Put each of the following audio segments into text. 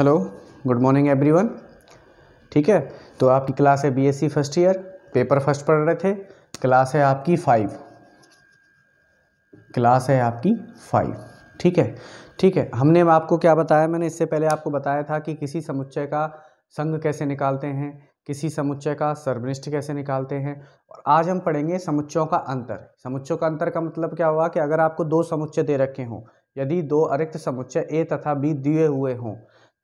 hello good morning everyone ठीक है तो आपकी क्लास है BSc first year paper first पढ़ रहे थे क्लास है आपकी फाइव क्लास है आपकी फाइव ठीक है ठीक है हमने आपको क्या बताया मैंने इससे पहले आपको बताया था कि किसी समुच्चय का संघ कैसे निकालते हैं किसी समुच्चय का सर्वनिष्ठ कैसे निकालते हैं और आज हम पढ़ेंगे समुच्चयों का अंतर समुच्चयों का अंतर का मतलब क्या हुआ कि अगर आपको दो समुच्चय दे रखे हों यदि दो अरिक्त समुच्चय ए तथा बी दिए हुए हों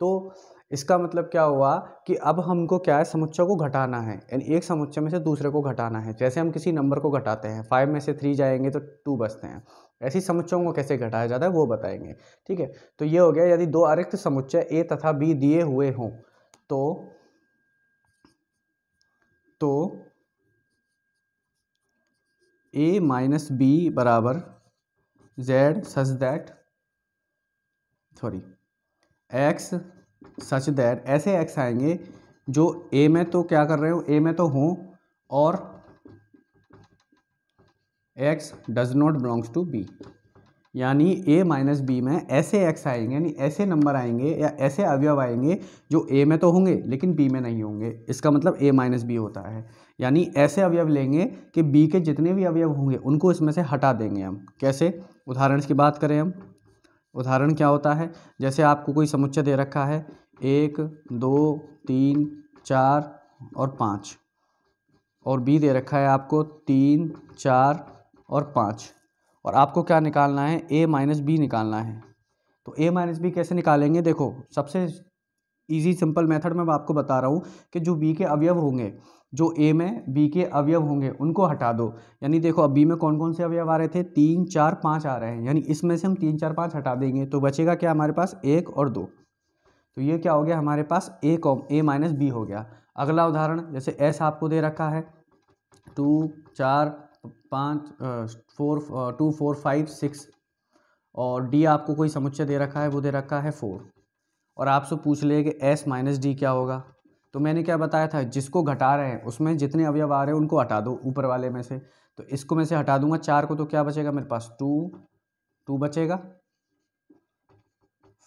तो इसका मतलब क्या हुआ कि अब हमको क्या है समुच्चय को घटाना है यानी एक समुच्चय में से दूसरे को घटाना है जैसे हम किसी नंबर को घटाते हैं फाइव में से थ्री जाएंगे तो टू बचते हैं ऐसी समुच्चयों को कैसे घटाया जाता है वो बताएंगे ठीक है तो ये हो गया यदि दो अरिक्त समुच्चय ए तथा बी दिए हुए हों तो तो ए माइनस बी बराबर Z such that sorry X such that ऐसे एक्स आएंगे जो ए में तो क्या कर रहे हो ए में तो हों और X does not belongs to B यानी ए माइनस बी में ऐसे एक्स आएंगे यानी ऐसे नंबर आएंगे या ऐसे अवयव आएंगे जो ए में तो होंगे लेकिन बी में नहीं होंगे इसका मतलब ए माइनस बी होता है यानी ऐसे अवयव लेंगे कि बी के जितने भी अवयव होंगे उनको इसमें से हटा देंगे हम कैसे उदाहरण की बात करें हम उदाहरण क्या होता है जैसे आपको कोई समुच्चय दे रखा है एक दो तीन चार और पाँच और बी दे रखा है आपको तीन चार और पाँच और आपको क्या निकालना है ए माइनस बी निकालना है तो ए माइनस बी कैसे निकालेंगे देखो सबसे ईजी सिंपल मेथड में आपको बता रहा हूँ कि जो बी के अवयव होंगे जो ए में बी के अवयव होंगे उनको हटा दो यानी देखो अब बी में कौन कौन से अवयव आ रहे थे तीन चार पाँच आ रहे हैं यानी इसमें से हम तीन चार पाँच हटा देंगे तो बचेगा क्या हमारे पास एक और दो तो ये क्या हो गया हमारे पास A comma A minus B हो गया अगला उदाहरण जैसे एस आपको दे रखा है टू चार पाँच four two four five six और डी आपको कोई समुच्चय दे रखा है वो दे रखा है फोर और आपसे पूछ ले कि एस माइनस डी क्या होगा तो मैंने क्या बताया था जिसको घटा रहे हैं उसमें जितने अवयव आ रहे हैं उनको हटा दो ऊपर वाले में से तो इसको मैं से हटा दूंगा चार को तो क्या बचेगा मेरे पास टू टू बचेगा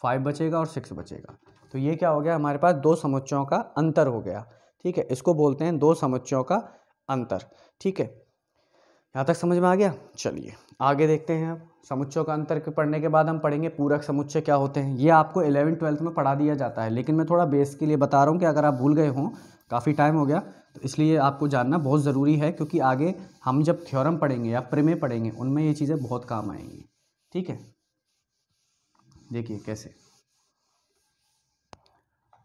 फाइव बचेगा और सिक्स बचेगा तो ये क्या हो गया हमारे पास दो समुच्चयों का अंतर हो गया ठीक है इसको बोलते हैं दो समुच्चयों का अंतर ठीक है यहाँ तक समझ में आ गया चलिए आगे देखते हैं अब समुच्चयों का अंतर पढ़ने के बाद हम पढ़ेंगे पूरक समुच्चय क्या होते हैं ये आपको इलेवन ट्वेल्थ में पढ़ा दिया जाता है लेकिन मैं थोड़ा बेस के लिए बता रहा हूँ कि अगर आप भूल गए हों काफ़ी टाइम हो गया तो इसलिए आपको जानना बहुत ज़रूरी है क्योंकि आगे हम जब थ्योरम पढ़ेंगे या प्रेमे पढ़ेंगे उनमें ये चीज़ें बहुत काम आएंगी ठीक है देखिए कैसे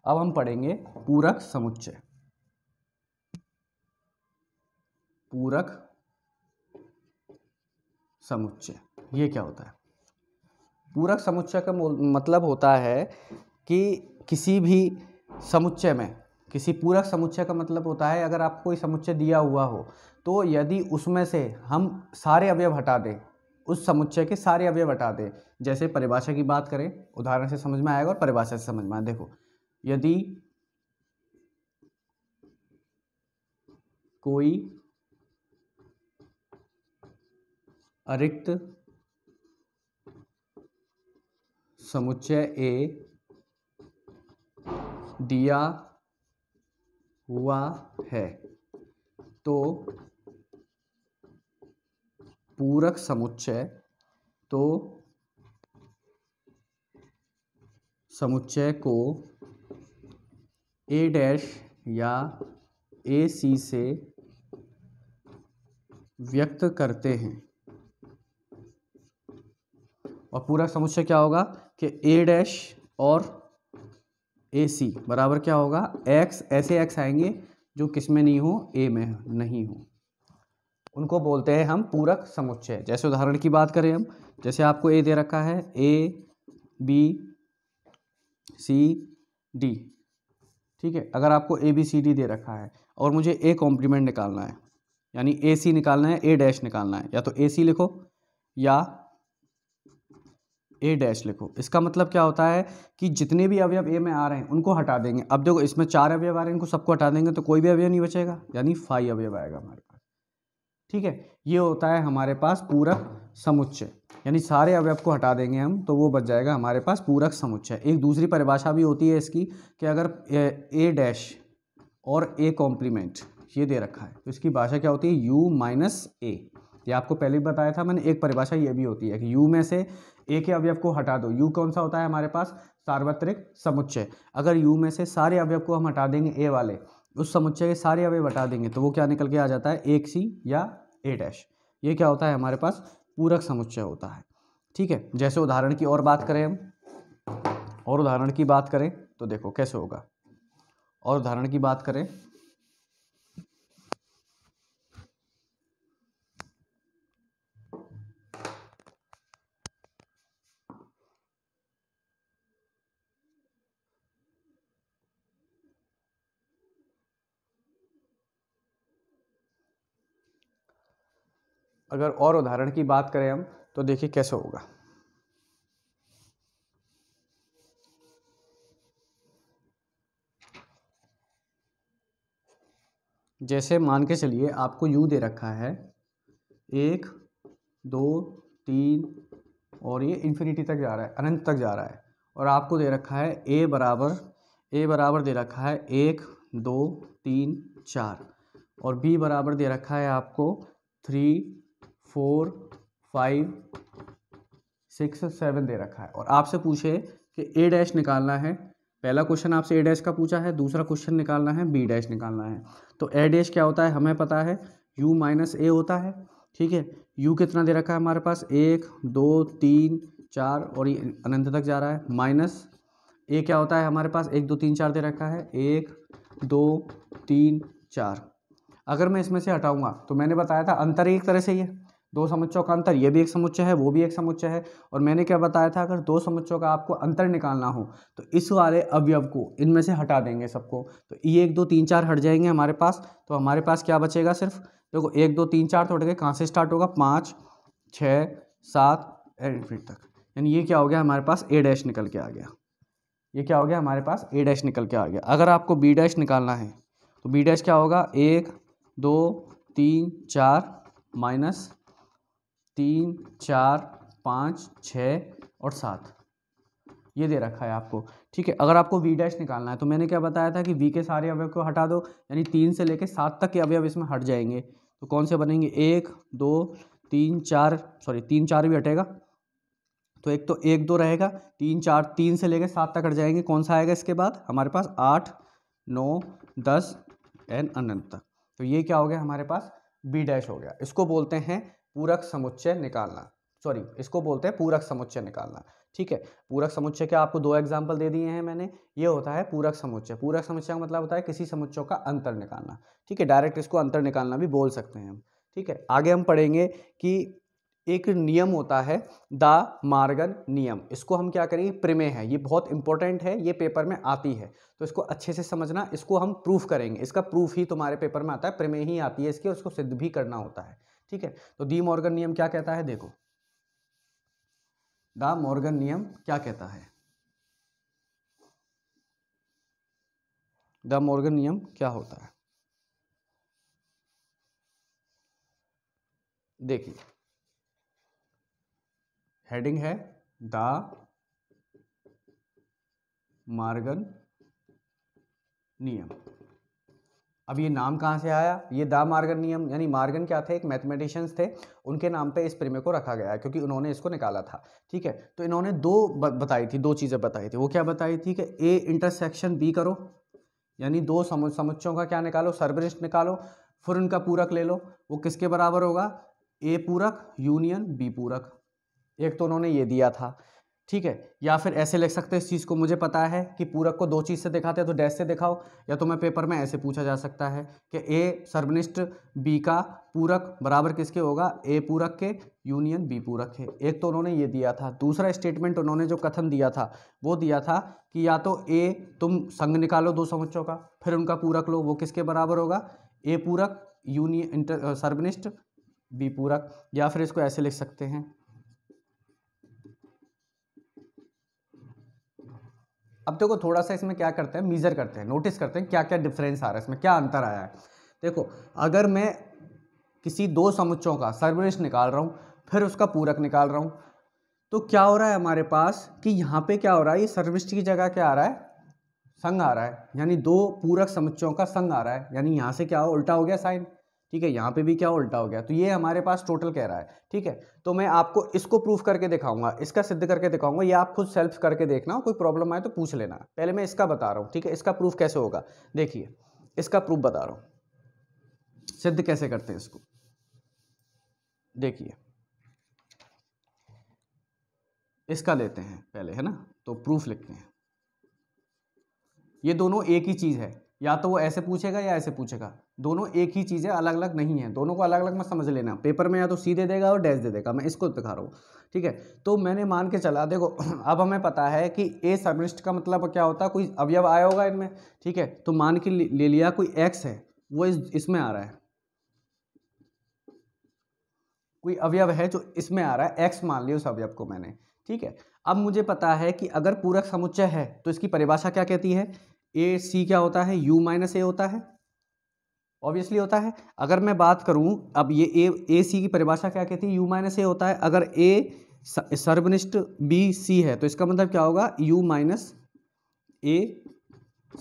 अब हम पढ़ेंगे पूरक समुच्चय पूरक समुच्चय ये क्या होता है पूरक समुच्चय का मतलब होता है कि किसी भी समुच्चय में किसी पूरक समुच्चय का मतलब होता है अगर आपको कोई समुच्चय दिया हुआ हो तो यदि उसमें से हम सारे अवयव हटा दें उस समुच्चय के सारे अवयव हटा दें जैसे परिभाषा की बात करें उदाहरण से समझ में आएगा और परिभाषा से समझ में आए देखो यदि कोई अरिक्त समुच्चय ए दिया हुआ है तो पूरक समुच्चय तो समुच्चय को ए डैश या ए सी से व्यक्त करते हैं और पूरा समुच्चय क्या होगा कि ए डैश और ए सी बराबर क्या होगा एक्स ऐसे एक्स आएंगे जो किस में नहीं हो ए में नहीं हो उनको बोलते हैं हम पूरक समुच्चय जैसे उदाहरण की बात करें हम जैसे आपको ए दे रखा है ए बी सी डी ठीक है अगर आपको ए बी सी डी दे रखा है और मुझे ए कॉम्प्लीमेंट निकालना है यानी ए सी निकालना है ए डैश निकालना है या तो ए सी लिखो या ए डैश लिखो इसका मतलब क्या होता है कि जितने भी अवयव ए में आ रहे हैं उनको हटा देंगे अब देखो इसमें चार अवयव आ रहे हैं इनको सबको हटा देंगे तो कोई भी अवयव नहीं बचेगा यानी फाइव अवयव आएगा हमारे पास ठीक है ये होता है हमारे पास पूरक समुच्चय यानी सारे अवयव को हटा देंगे हम तो वो बच जाएगा हमारे पास पूरक समुच्चय एक दूसरी परिभाषा भी होती है इसकी कि अगर ए डैश और ए कॉम्प्लीमेंट ये दे रखा है तो इसकी भाषा क्या होती है यू माइनस ए ये आपको पहले भी बताया था मैंने एक परिभाषा ये भी होती है कि यू में से ए के अवयव को हटा दो यू कौन सा होता है हमारे पास सार्वत्रिक समुच्चय अगर यू में से सारे अवयव को हम हटा देंगे ए वाले उस समुच्चय के सारे अवयव हटा देंगे तो वो क्या निकल के आ जाता है एक सी या ए डैश ये क्या होता है हमारे पास पूरक समुच्चय होता है ठीक है जैसे उदाहरण की और बात करें हम और उदाहरण की बात करें तो देखो कैसे होगा और उदाहरण की बात करें अगर और उदाहरण की बात करें हम तो देखिए कैसे होगा जैसे मान के चलिए आपको यू दे रखा है एक दो तीन और ये इन्फिनिटी तक जा रहा है अनंत तक जा रहा है और आपको दे रखा है ए बराबर ए बराबर दे रखा है एक दो तीन चार और बी बराबर दे रखा है आपको three four five six seven दे रखा है और आपसे पूछे कि ए डैश निकालना है पहला क्वेश्चन आपसे ए डैश का पूछा है दूसरा क्वेश्चन निकालना है बी डैश निकालना है तो ए डैश क्या होता है हमें पता है यू माइनस ए होता है ठीक है यू कितना दे रखा है हमारे पास एक दो तीन चार और ये अनंत तक जा रहा है माइनस ए क्या होता है हमारे पास एक दो तीन चार दे रखा है एक दो तीन चार अगर मैं इसमें से हटाऊंगा तो मैंने बताया था अंतर एक तरह से ही है दो समुच्चयों का अंतर ये भी एक समुच्चय है वो भी एक समुच्चय है और मैंने क्या बताया था अगर दो समुच्चयों का आपको अंतर निकालना हो तो इस वाले अवयव को इनमें से हटा देंगे सबको तो ये एक दो तीन चार हट जाएंगे हमारे पास तो हमारे पास क्या बचेगा सिर्फ देखो एक दो तीन चार तो हट गए कहाँ से स्टार्ट होगा पाँच छः सात एट तक यानी ये क्या हो गया हमारे पास ए डैश निकल के आ गया ये क्या हो गया हमारे पास ए डैश निकल के आ गया अगर आपको बी डैश निकालना है तो बी डैश क्या होगा एक दो तीन चार माइनस तीन चार पाँच छः और सात ये दे रखा है आपको ठीक है अगर आपको वी डैश निकालना है तो मैंने क्या बताया था कि वी के सारे अवयव को हटा दो यानी तीन से लेकर सात तक के अवयव इसमें हट जाएंगे तो कौन से बनेंगे एक दो तीन चार सॉरी तीन चार भी हटेगा तो एक तो एक दो रहेगा तीन चार तीन से लेकर सात तक हट जाएंगे कौन सा आएगा इसके बाद हमारे पास आठ नौ दस एंड अनंत तक तो ये क्या हो गया हमारे पास बी डैश हो गया इसको बोलते हैं पूरक समुच्चय निकालना सॉरी इसको बोलते हैं पूरक समुच्चय निकालना ठीक है पूरक समुच्चय के आपको दो एग्जाम्पल दे दिए हैं मैंने ये होता है पूरक समुच्चय पूरक समुच्चय का मतलब होता है किसी समुच्चय का अंतर निकालना ठीक है डायरेक्ट इसको अंतर निकालना भी बोल सकते हैं हम ठीक है आगे हम पढ़ेंगे कि एक नियम होता है द मार्गन नियम इसको हम क्या करेंगे प्रिमे है ये बहुत इंपॉर्टेंट है ये पेपर में आती है तो इसको अच्छे से समझना इसको हम प्रूफ करेंगे इसका प्रूफ ही तुम्हारे पेपर में आता है प्रिमे ही आती है इसके उसको सिद्ध भी करना होता है ठीक है तो दी मॉर्गन नियम क्या कहता है देखो द मॉर्गन नियम क्या कहता है द मॉर्गन नियम क्या होता है देखिए हेडिंग है द मार्गन नियम अब ये नाम कहाँ से आया ये दा मार्गन नियम यानी मार्गन क्या थे एक मैथमेटिशियंस थे उनके नाम पे इस प्रमेय को रखा गया क्योंकि उन्होंने इसको निकाला था ठीक है तो इन्होंने दो बताई थी दो चीज़ें बताई थी वो क्या बताई थी कि ए इंटरसेक्शन बी करो यानी दो समुच समुच्चों का क्या निकालो सर्वरिष्ट निकालो फिर उनका पूरक ले लो वो किसके बराबर होगा ए पूरक यूनियन बी पूरक एक तो उन्होंने ये दिया था ठीक है या फिर ऐसे लिख सकते हैं इस चीज़ को मुझे पता है कि पूरक को दो चीज़ से दिखाते हैं तो डैश से दिखाओ या तो मैं पेपर में ऐसे पूछा जा सकता है कि ए सर्वनिष्ठ बी का पूरक बराबर किसके होगा ए पूरक के यूनियन बी पूरक है एक तो उन्होंने ये दिया था दूसरा स्टेटमेंट उन्होंने जो कथन दिया था वो दिया था कि या तो ए तुम संग निकालो दो समुच्चों का फिर उनका पूरक लो वो किसके बराबर होगा ए पूरक यूनियन सर्वनिष्ठ बी पूरक या फिर इसको ऐसे लिख सकते हैं अब देखो थोड़ा सा इसमें क्या करते हैं मीज़र करते हैं नोटिस करते हैं क्या क्या डिफरेंस आ रहा है इसमें क्या अंतर आया है देखो अगर मैं किसी दो समुच्चों का सर्वनिष्ठ निकाल रहा हूँ फिर उसका पूरक निकाल रहा हूँ तो क्या हो रहा है हमारे पास कि यहाँ पे क्या हो रहा है ये सर्विष्ट की जगह क्या आ रहा है संग आ रहा है यानी दो पूरक समुच्चों का संग आ रहा है यानी यहाँ से क्या हो उल्टा हो गया साइन ठीक है यहाँ पे भी क्या उल्टा हो गया तो ये हमारे पास टोटल कह रहा है ठीक है तो मैं आपको इसको प्रूफ करके दिखाऊंगा इसका सिद्ध करके दिखाऊंगा ये आप खुद सेल्फ करके देखना कोई प्रॉब्लम आए तो पूछ लेना पहले मैं इसका बता रहा हूँ ठीक है इसका प्रूफ कैसे होगा देखिए इसका प्रूफ बता रहा हूँ सिद्ध कैसे करते हैं इसको देखिए इसका लेते हैं पहले है ना तो प्रूफ लिखते हैं ये दोनों एक ही चीज़ है या तो वो ऐसे पूछेगा या ऐसे पूछेगा दोनों एक ही चीज़ है अलग अलग नहीं है दोनों को अलग अलग मत समझ लेना पेपर में या तो सी दे देगा और डैश दे देगा मैं इसको दिखा रहा हूँ ठीक है तो मैंने मान के चला देखो अब हमें पता है कि ए सबनिस्ट का मतलब क्या होता है कोई अवयव आया होगा इनमें ठीक है तो मान के ले लिया कोई एक्स है वो इस इसमें आ रहा है कोई अवयव है जो इसमें आ रहा है एक्स मान लिया उस अवयव को मैंने ठीक है अब मुझे पता है कि अगर पूरक समुच्चय है तो इसकी परिभाषा क्या कहती है ए सी क्या होता है यू माइनस ए होता है ऑब्वियसली होता है अगर मैं बात करूं अब ये ए ए सी की परिभाषा क्या कहती है यू माइनस ए होता है अगर ए सर्वनिष्ठ बी सी है तो इसका मतलब क्या होगा यू माइनस ए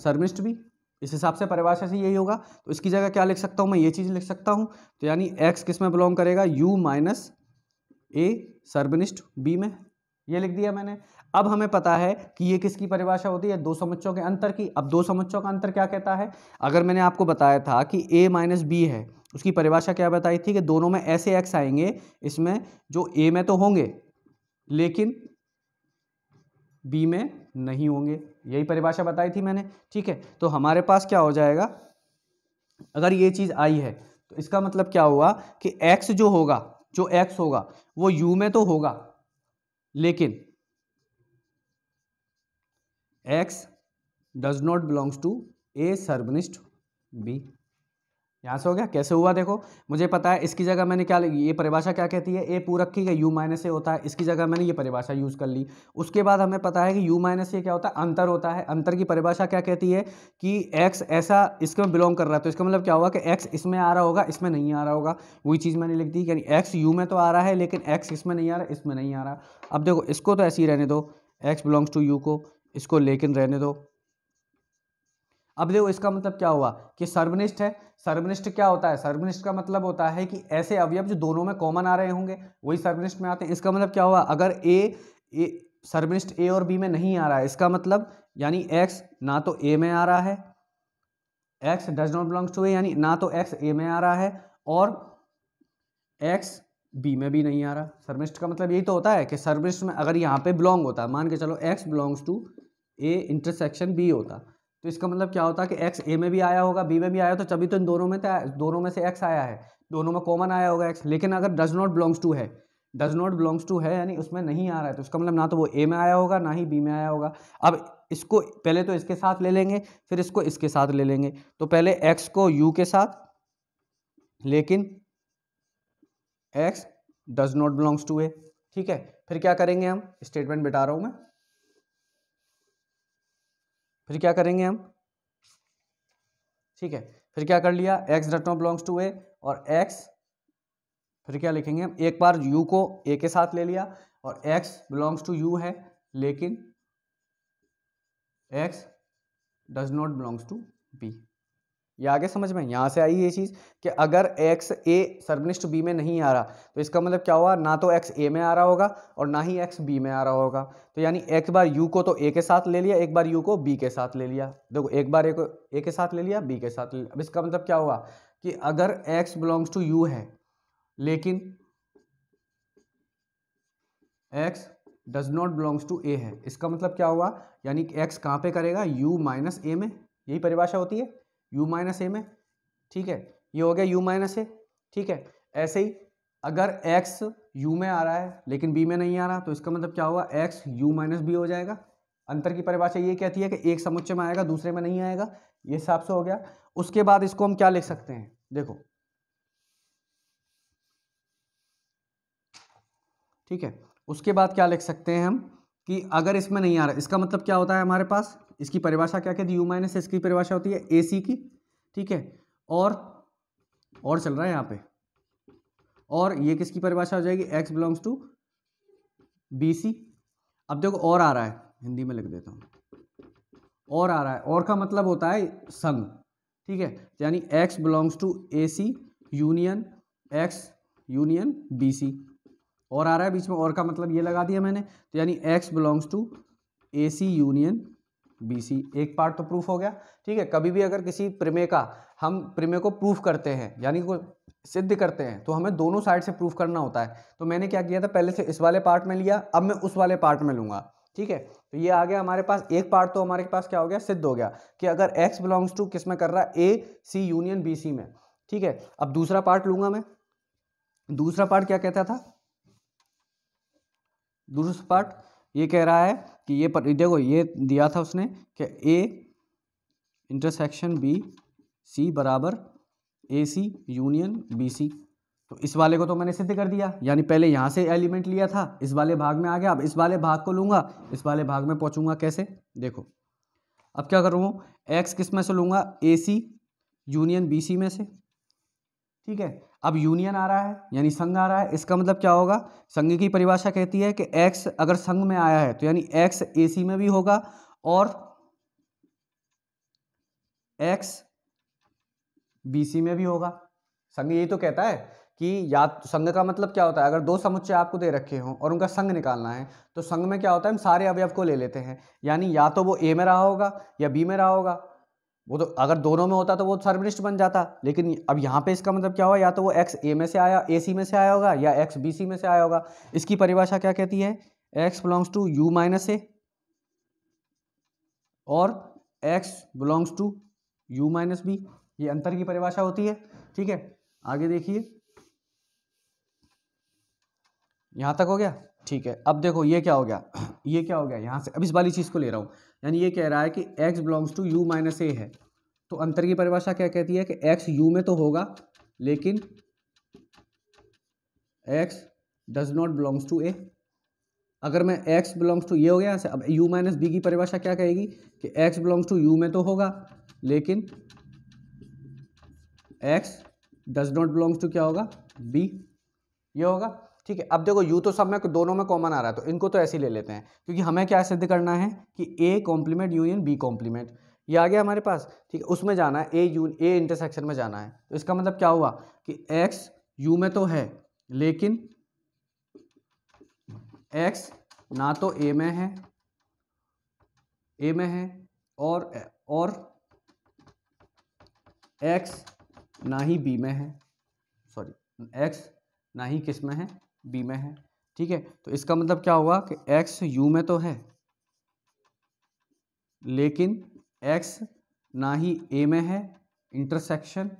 सर्वनिष्ठ बी इस हिसाब से परिभाषा से यही होगा तो इसकी जगह क्या लिख सकता हूँ मैं ये चीज़ लिख सकता हूं तो यानी एक्स किस में बिलोंग करेगा यू माइनस ए सर्वनिष्ठ बी में ये लिख दिया मैंने अब हमें पता है कि ये किसकी परिभाषा होती है दो समुच्चों के अंतर की अब दो समुच्चों का अंतर क्या कहता है अगर मैंने आपको बताया था कि ए माइनस बी है उसकी परिभाषा क्या बताई थी कि दोनों में ऐसे एक्स आएंगे इसमें जो ए में तो होंगे लेकिन बी में नहीं होंगे यही परिभाषा बताई थी मैंने ठीक है तो हमारे पास क्या हो जाएगा अगर ये चीज़ आई है तो इसका मतलब क्या हुआ कि एक्स जो होगा जो एक्स होगा वो यू में तो होगा लेकिन x does not belongs to A सर्वनिष्ठ बी यहाँ से हो गया कैसे हुआ देखो मुझे पता है इसकी जगह मैंने क्या ये परिभाषा क्या कहती है ए पूरक की है यू माइनस ए होता है इसकी जगह मैंने ये परिभाषा यूज़ कर ली उसके बाद हमें पता है कि यू माइनस ए क्या होता है अंतर होता है अंतर की परिभाषा क्या कहती है कि एक्स ऐसा इसमें बिलोंग कर रहा है तो इसका मतलब क्या होगा कि एक्स इसमें आ रहा होगा इसमें नहीं आ रहा होगा वही चीज़ मैंने लिख दी यानी एक्स यू में तो आ रहा है लेकिन एक्स इसमें नहीं आ रहा इसमें नहीं आ रहा अब देखो इसको तो ऐसे ही रहने दो एक्स बिलोंग्स टू यू को इसको लेकिन रहने दो अब देखो इसका मतलब क्या हुआ कि सर्वनिष्ठ है सर्वनिष्ठ क्या होता है सर्वनिष्ठ का मतलब होता है कि ऐसे अवयव जो दोनों में कॉमन आ रहे होंगे वही सर्वनिष्ठ में आते हैं इसका मतलब क्या हुआ अगर ए ए सर्वनिष्ठ ए और बी में नहीं आ रहा है इसका मतलब यानी एक्स ना तो ए में आ रहा है X does not belongs to A यानी ना तो एक्स ए में आ रहा है और एक्स बी में भी नहीं आ रहा सर्वनिष्ठ का मतलब यही तो होता है कि सर्वनिष्ठ में अगर यहाँ पे बिलोंग होता है मान के चलो X belongs to A intersection B होता तो इसका मतलब क्या होता कि एक्स ए में भी आया होगा बी में भी आया तो तभी तो इन दोनों में था दोनों में से एक्स आया है दोनों में कॉमन आया होगा एक्स लेकिन अगर डज नॉट बिलोंग्स टू है डज नॉट बिलोंग्स टू है यानी उसमें नहीं आ रहा है तो उसका मतलब ना तो वो ए में आया होगा ना ही बी में आया होगा अब इसको पहले तो इसके साथ ले लेंगे फिर इसको इसके साथ ले लेंगे तो पहले एक्स को यू के साथ लेकिन x does not belongs to A ठीक है फिर क्या करेंगे हम स्टेटमेंट बिटा रहा हूँ मैं फिर क्या करेंगे हम ठीक है फिर क्या कर लिया X does not belongs to A और एक्स फिर क्या लिखेंगे हम एक बार यू को ए के साथ ले लिया और एक्स बिलोंग्स टू यू है लेकिन x does not belongs to B ये आगे समझ में यहाँ से आई ये चीज़ कि अगर एक्स ए सर्वनिष्ठ बी में नहीं आ रहा तो इसका मतलब क्या हुआ ना तो एक्स ए में आ रहा होगा और ना ही एक्स बी में आ रहा होगा तो यानी एक बार यू को तो ए के साथ ले लिया एक बार यू को बी के साथ ले लिया देखो एक बार ए को के साथ ले लिया बी के साथ ले लिया अब इसका मतलब क्या हुआ कि अगर एक्स बिलोंग्स टू यू है लेकिन x does not belongs to A है इसका मतलब क्या हुआ यानी एक्स कहाँ पे करेगा यू माइनस ए में यही परिभाषा होती है यू माइनस ए में ठीक है ये हो गया यू माइनस ए ठीक है ऐसे ही अगर एक्स यू में आ रहा है लेकिन बी में नहीं आ रहा तो इसका मतलब क्या होगा एक्स यू माइनस बी हो जाएगा अंतर की परिभाषा ये कहती है कि एक समुच्चय में आएगा दूसरे में नहीं आएगा ये हिसाब से हो गया उसके बाद इसको हम क्या लिख सकते हैं देखो ठीक है उसके बाद क्या लिख सकते हैं हम कि अगर इसमें नहीं आ रहा इसका मतलब क्या होता है हमारे पास इसकी परिभाषा क्या कहती है यू माइनस इसकी परिभाषा होती है ए सी की ठीक है और और चल रहा है यहाँ पे और ये किसकी परिभाषा हो जाएगी x belongs to B C अब देखो और आ रहा है हिंदी में लिख देता हूँ और आ रहा है और का मतलब होता है संग ठीक है यानी x belongs to A C union x union B C और आ रहा है बीच में और का मतलब ये लगा दिया मैंने तो यानी x belongs to A C union B C एक पार्ट तो प्रूफ हो गया ठीक है कभी भी अगर किसी प्रमेय का हम प्रमेय को प्रूफ करते हैं यानी को सिद्ध करते हैं तो हमें दोनों साइड से प्रूफ करना होता है तो मैंने क्या किया था पहले से इस वाले पार्ट में लिया अब मैं उस वाले पार्ट में लूँगा ठीक है तो ये आ गया हमारे पास एक पार्ट तो हमारे पास क्या हो गया सिद्ध हो गया कि अगर एक्स बिलोंग्स टू किस में कर रहा है ए सी यूनियन बी सी में ठीक है अब दूसरा पार्ट लूँगा मैं दूसरा पार्ट क्या कहता था दूसरा पार्ट ये कह रहा है कि ये पर देखो ये दिया था उसने कि ए इंटरसेक्शन बी सी बराबर ए सी यूनियन बी सी तो इस वाले को तो मैंने सिद्ध कर दिया यानी पहले यहाँ से एलिमेंट लिया था इस वाले भाग में आ गया अब इस वाले भाग को लूँगा इस वाले भाग में पहुँचूंगा कैसे देखो अब क्या करूँ एक्स किस में से लूँगा ए सी यूनियन बी सी में से ठीक है अब यूनियन आ रहा है यानी संघ आ रहा है इसका मतलब क्या होगा संघ की परिभाषा कहती है कि एक्स अगर संघ में आया है तो यानी एक्स एसी में भी होगा और एक्स सी में भी होगा संघ यही तो कहता है कि या संघ का मतलब क्या होता है अगर दो समुच्चय आपको दे रखे हों और उनका संघ निकालना है तो संघ में क्या होता है हम सारे अवयव को ले लेते हैं यानी या तो वो ए में रहा होगा या बी में रहा होगा वो तो अगर दोनों में होता तो वो सर्वनिष्ठ बन जाता लेकिन अब यहाँ पे इसका मतलब क्या हुआ या तो वो एक्स ए में से आया ए सी में से आया होगा या एक्स बी सी में से आया होगा इसकी परिभाषा क्या कहती है x belongs to U minus A और x belongs to U minus B ये अंतर की परिभाषा होती है ठीक है आगे देखिए यहाँ तक हो गया ठीक है अब देखो ये क्या हो गया ये क्या हो गया यहाँ से अब इस वाली चीज़ को ले रहा हूँ यानी ये कह रहा है कि x belongs to U minus A है तो अंतर की परिभाषा क्या कहती है कि एक्स यू में तो होगा लेकिन x does not belongs to A अगर मैं एक्स बिलोंग्स टू ये हो गया अब यू माइनस बी की परिभाषा क्या कहेगी कि एक्स बिलोंग्स टू यू में तो होगा लेकिन x does not belongs to क्या होगा बी ये होगा ठीक है अब देखो यू तो सब में दोनों में कॉमन आ रहा है तो इनको तो ऐसे ही ले लेते हैं क्योंकि हमें क्या सिद्ध करना है कि A complement union B complement ये आ गया हमारे पास ठीक है उसमें जाना है ए यू ए इंटरसेक्शन में जाना है तो इसका मतलब क्या हुआ कि एक्स यू में तो है लेकिन एक्स ना तो ए में है ए में है और और एक्स ना ही बी में है सॉरी एक्स ना ही किस में है बी में है ठीक है तो इसका मतलब क्या हुआ कि एक्स यू में तो है लेकिन एक्स ना ही ए में है इंटरसेक्शन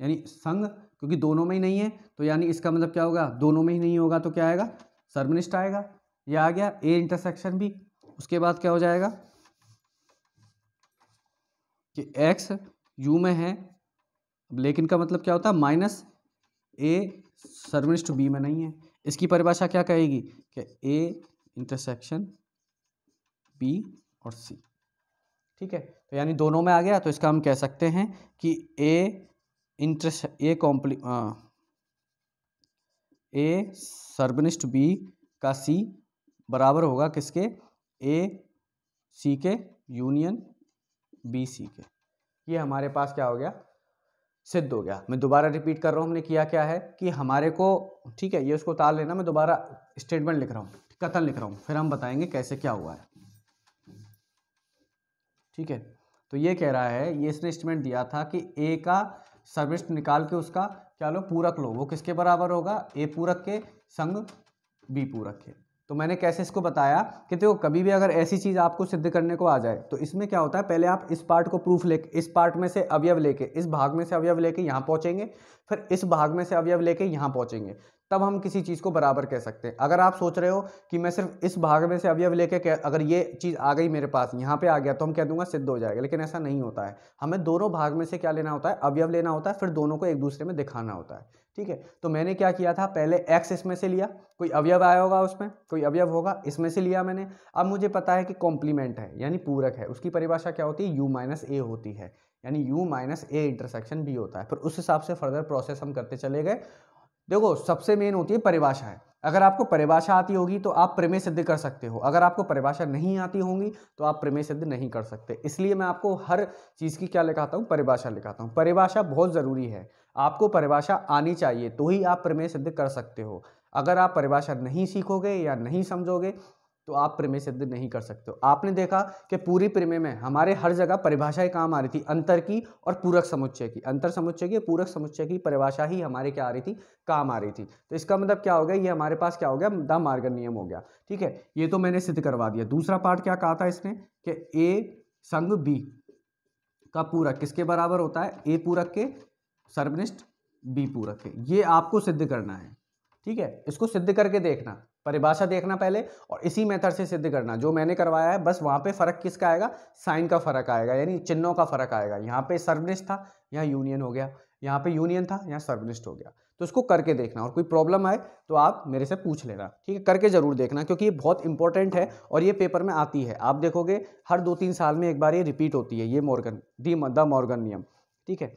यानी संग क्योंकि दोनों में ही नहीं है तो यानी इसका मतलब क्या होगा दोनों में ही नहीं होगा तो क्या आएगा सर्वनिष्ठ आएगा ये आ गया ए इंटरसेक्शन भी उसके बाद क्या हो जाएगा कि एक्स यू में है लेकिन का मतलब क्या होता है माइनस ए सर्वनिष्ठ बी में नहीं है इसकी परिभाषा क्या कहेगी कि ए इंटरसेक्शन बी और सी ठीक है तो यानी दोनों में आ गया तो इसका हम कह सकते हैं कि ए इंटरसे ए कॉम्प्ली ए सर्वनिष्ठ बी का सी बराबर होगा किसके ए सी के यूनियन बी सी के ये हमारे पास क्या हो गया सिद्ध हो गया मैं दोबारा रिपीट कर रहा हूँ हमने किया क्या है कि हमारे को ठीक है ये उसको उतार लेना मैं दोबारा स्टेटमेंट लिख रहा हूँ कथन लिख रहा हूँ फिर हम बताएंगे कैसे क्या हुआ है ठीक है तो ये कह रहा है ये इसने स्टेटमेंट दिया था कि ए का सर्विस निकाल के उसका क्या लो पूरक लो वो किसके बराबर होगा ए पूरक के संग बी पूरक के तो मैंने कैसे इसको बताया कि देखो कभी भी अगर ऐसी चीज़ आपको सिद्ध करने को आ जाए तो इसमें क्या होता है पहले आप इस पार्ट को प्रूफ ले इस पार्ट में से अवयव लेके इस भाग में से अवयव लेके यहाँ पहुँचेंगे फिर इस भाग में से अवयव लेके यहाँ पहुँचेंगे तब हम किसी चीज़ को बराबर कह सकते हैं अगर आप सोच रहे हो कि मैं सिर्फ इस भाग में से अवयव लेके अगर ये चीज़ आ गई मेरे पास यहाँ पे आ गया तो हम कह दूंगा सिद्ध हो जाएगा लेकिन ऐसा नहीं होता है हमें दोनों भाग में से क्या लेना होता है अवयव लेना होता है फिर दोनों को एक दूसरे में दिखाना होता है ठीक है तो मैंने क्या किया था पहले एक्स इसमें से लिया कोई अवयव आया होगा उसमें कोई अवयव होगा इसमें से लिया मैंने अब मुझे पता है कि कॉम्प्लीमेंट है यानी पूरक है उसकी परिभाषा क्या होती है यू माइनस ए होती है यानी U minus A intersection B होता है फिर उस हिसाब से फर्दर प्रोसेस हम करते चले गए देखो सबसे मेन होती है परिभाषा है अगर आपको परिभाषा आती होगी तो आप प्रमेय सिद्ध कर सकते हो अगर आपको परिभाषा नहीं आती होगी तो आप प्रमेय सिद्ध नहीं कर सकते इसलिए मैं आपको हर चीज़ की क्या लिखाता हूँ परिभाषा लिखाता हूँ परिभाषा बहुत ज़रूरी है आपको परिभाषा आनी चाहिए तो ही आप प्रमेय सिद्ध कर सकते हो अगर आप परिभाषा नहीं सीखोगे या नहीं समझोगे तो आप प्रमेय सिद्ध नहीं कर सकते हो आपने देखा कि पूरी प्रमेय में हमारे हर जगह परिभाषाएं काम आ रही थी अंतर की और पूरक समुच्चय की अंतर समुच्चय की पूरक समुच्चय की परिभाषा ही हमारे क्या आ रही थी काम आ रही थी तो इसका मतलब क्या हो गया ये हमारे पास क्या हो गया द मार्ग नियम हो गया ठीक है ये तो मैंने सिद्ध करवा दिया दूसरा पार्ट क्या कहा था इसने कि ए संग बी का पूरक किसके बराबर होता है ए पूरक के सर्वनिष्ठ बी पूरक है ये आपको सिद्ध करना है ठीक है इसको सिद्ध करके देखना परिभाषा देखना पहले और इसी मेथड से सिद्ध करना जो मैंने करवाया है बस वहाँ पे फर्क किसका आएगा साइन का फर्क आएगा यानी चिन्हों का फर्क आएगा यहाँ पे सर्वनिष्ठ था यहाँ यूनियन हो गया यहाँ पे यूनियन था यहाँ सर्वनिष्ठ हो गया तो इसको करके देखना और कोई प्रॉब्लम आए तो आप मेरे से पूछ लेना ठीक है करके ज़रूर देखना क्योंकि ये बहुत इंपॉर्टेंट है और ये पेपर में आती है आप देखोगे हर दो तीन साल में एक बार ये रिपीट होती है ये मॉर्गन दी द मॉर्गन नियम ठीक है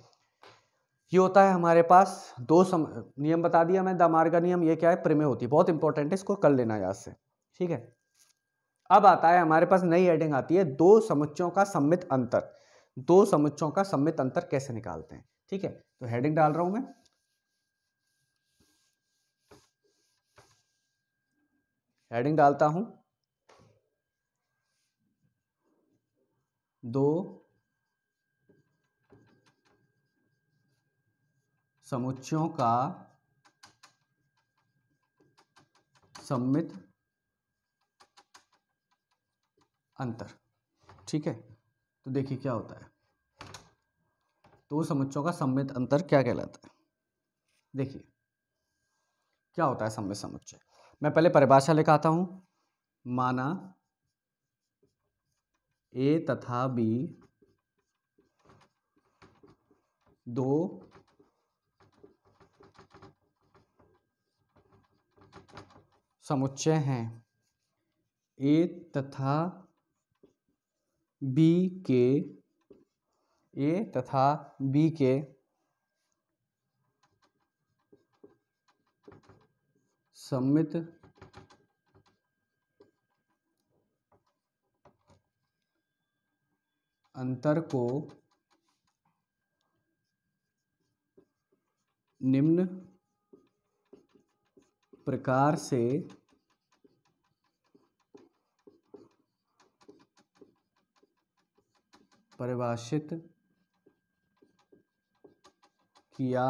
ये होता है हमारे पास दो सम नियम बता दिया मैं दामार का नियम ये क्या है प्रिमे होती है बहुत इंपॉर्टेंट है इसको कर लेना याद से ठीक है अब आता है हमारे पास नई हेडिंग आती है दो समुच्चों का सम्मित अंतर दो समुच्चों का सम्मित अंतर कैसे निकालते हैं ठीक है तो हेडिंग डाल रहा हूं मैं हेडिंग डालता हूं दो समुच्चयों का सम्मित अंतर ठीक है तो देखिए क्या होता है तो समुच्चयों का सम्मित अंतर क्या कहलाता है देखिए क्या होता है सम्मित समुच्चय मैं पहले परिभाषा लिखाता हूं माना ए तथा बी दो समुच्चय हैं ए तथा बी के ए तथा बी के सम्मित अंतर को निम्न प्रकार से परिभाषित किया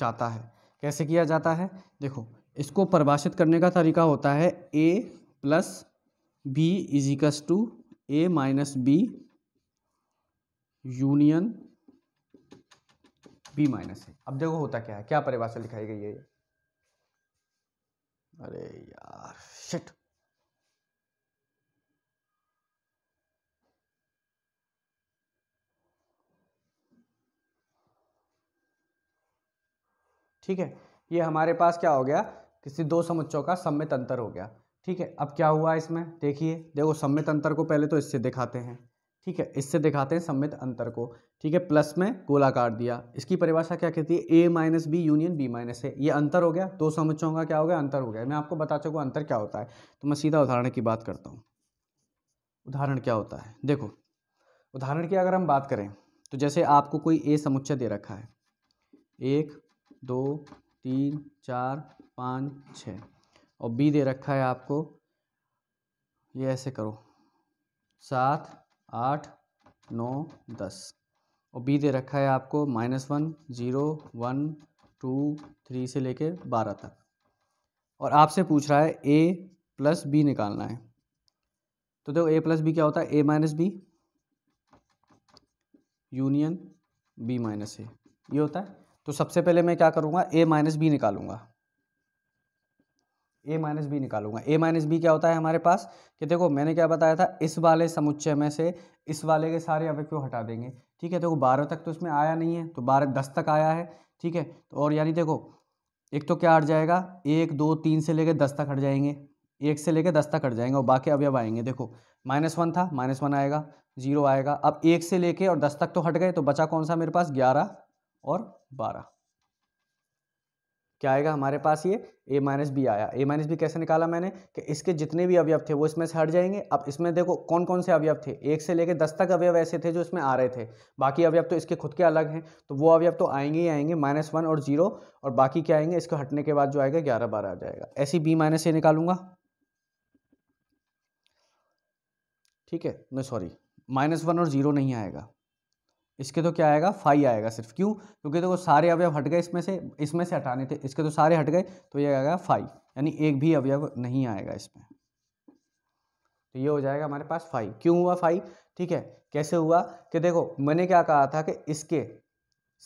जाता है कैसे किया जाता है देखो इसको परिभाषित करने का तरीका होता है A plus B is equals to A minus B union B minus A अब देखो होता क्या है क्या परिभाषा लिखाई गई है ये अरे यार शिट ठीक है ये हमारे पास क्या हो गया किसी दो समुच्चों का सम्मित अंतर हो गया ठीक है अब क्या हुआ इसमें देखिए देखो सम्मित अंतर को पहले तो इससे दिखाते हैं ठीक है इससे दिखाते हैं सम्मित अंतर को ठीक है प्लस में गोलाकार दिया इसकी परिभाषा क्या कहती है A minus B union B minus A ये अंतर हो गया तो समझ का क्या हो गया अंतर हो गया मैं आपको बता चुका अंतर क्या होता है तो मैं सीधा उदाहरण की बात करता हूँ उदाहरण क्या होता है देखो उदाहरण की अगर हम बात करें तो जैसे आपको कोई ए समुच्चय दे रखा है एक दो तीन चार पाँच छ और बी दे रखा है आपको ये ऐसे करो सात आठ नौ दस और बी दे रखा है आपको minus one zero one two three से लेकर बारह तक और आपसे पूछ रहा है ए प्लस बी निकालना है तो देखो ए प्लस बी क्या होता है A minus B union B minus A ये होता है तो सबसे पहले मैं क्या करूँगा ए माइनस बी निकालूंगा ए माइनस बी निकालूंगा ए माइनस बी क्या होता है हमारे पास कि देखो मैंने क्या बताया था इस वाले समुच्चय में से इस वाले के सारे अवयव हटा देंगे ठीक है देखो बारह तक तो इसमें आया नहीं है तो बारह दस तक आया है ठीक है तो और यानी देखो एक तो क्या हट जाएगा एक दो तीन से लेकर दस तक हट जाएंगे एक से लेकर दस तक हट जाएंगे और बाकी अवयव आएंगे देखो माइनस वन था माइनस वन आएगा जीरो आएगा अब एक से लेके और दस तक तो हट गए तो बचा कौन सा मेरे पास ग्यारह और बारह क्या आएगा हमारे पास ये ए माइनस बी आया ए माइनस बी कैसे निकाला मैंने कि इसके जितने भी अवयव थे वो इसमें से हट जाएंगे अब इसमें देखो कौन कौन से अवयव थे एक से लेकर दस तक अवयव ऐसे थे जो इसमें आ रहे थे बाकी अवयव तो इसके खुद के अलग हैं तो वो अवयव तो आएंगे ही आएंगे माइनस वन और जीरो और बाकी क्या आएंगे इसको हटने के बाद जो आएगा ग्यारह बारह आ जाएगा ऐसी बी माइनस ए निकालूंगा ठीक है मैं सॉरी माइनस वन और जीरो नहीं आएगा इसके तो क्या आएगा फाइव आएगा सिर्फ क्यों क्योंकि देखो तो सारे अवयव हट गए इसमें से इसमें से हटाने थे इसके तो सारे हट गए तो ये आएगा फाइव यानी एक भी अवयव नहीं आएगा इसमें तो ये हो जाएगा हमारे पास फाइव क्यों हुआ फाइव ठीक है कैसे हुआ कि देखो मैंने क्या कहा था कि इसके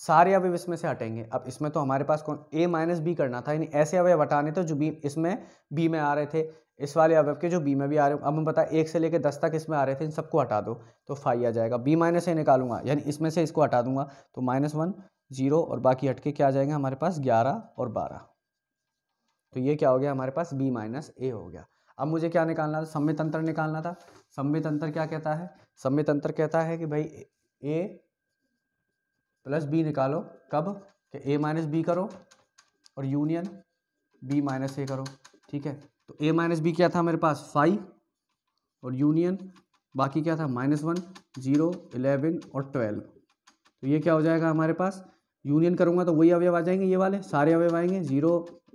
सारे अवयव इसमें से हटेंगे अब इसमें तो हमारे पास कौन ए माइनस बी करना था यानी ऐसे अवयव हटाने थे जो बी इसमें बी में आ रहे थे इस वाले अब के जो बी में भी आ रहे हैं अब हम बता एक से लेकर दस तक इसमें आ रहे थे इन सबको हटा दो तो फाइव आ जाएगा बी माइनस ए निकालूंगा यानी इसमें से इसको हटा दूंगा तो माइनस वन जीरो और बाकी हटके क्या आ जाएंगे हमारे पास ग्यारह और बारह तो ये क्या हो गया हमारे पास बी माइनस ए हो गया अब मुझे क्या निकालना था सम्मित अंतर निकालना था सम्मित अंतर क्या कहता है सम्मित अंतर कहता है कि भाई ए प्लस बी निकालो कब कि ए माइनस बी करो और यूनियन बी माइनस ए करो ठीक है तो ए माइनस बी क्या था मेरे पास फाइव और यूनियन बाकी क्या था माइनस वन जीरो इलेवन और ट्वेल्व तो ये क्या हो जाएगा हमारे पास यूनियन करूँगा तो वही अवयव आ जाएंगे ये वाले सारे अवयव आएंगे जीरो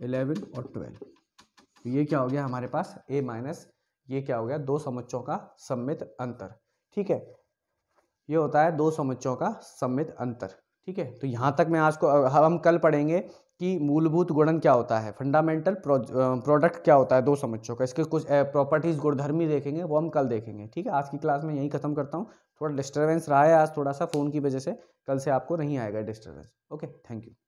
इलेवन और ट्वेल्व तो ये क्या हो गया हमारे पास ए माइनस ये क्या हो गया दो समुच्चों का सम्मित अंतर ठीक है ये होता है दो समुच्चों का सम्मित अंतर ठीक है तो यहाँ तक मैं आज को हम कल पढ़ेंगे कि मूलभूत गुणन क्या होता है फंडामेंटल प्रोडक्ट क्या होता है दो समझो का इसके कुछ प्रॉपर्टीज़ गुणधर्मी देखेंगे वो हम कल देखेंगे ठीक है आज की क्लास में यही खत्म करता हूँ थोड़ा डिस्टर्बेंस रहा है आज थोड़ा सा फ़ोन की वजह से कल से आपको नहीं आएगा डिस्टर्बेंस ओके थैंक यू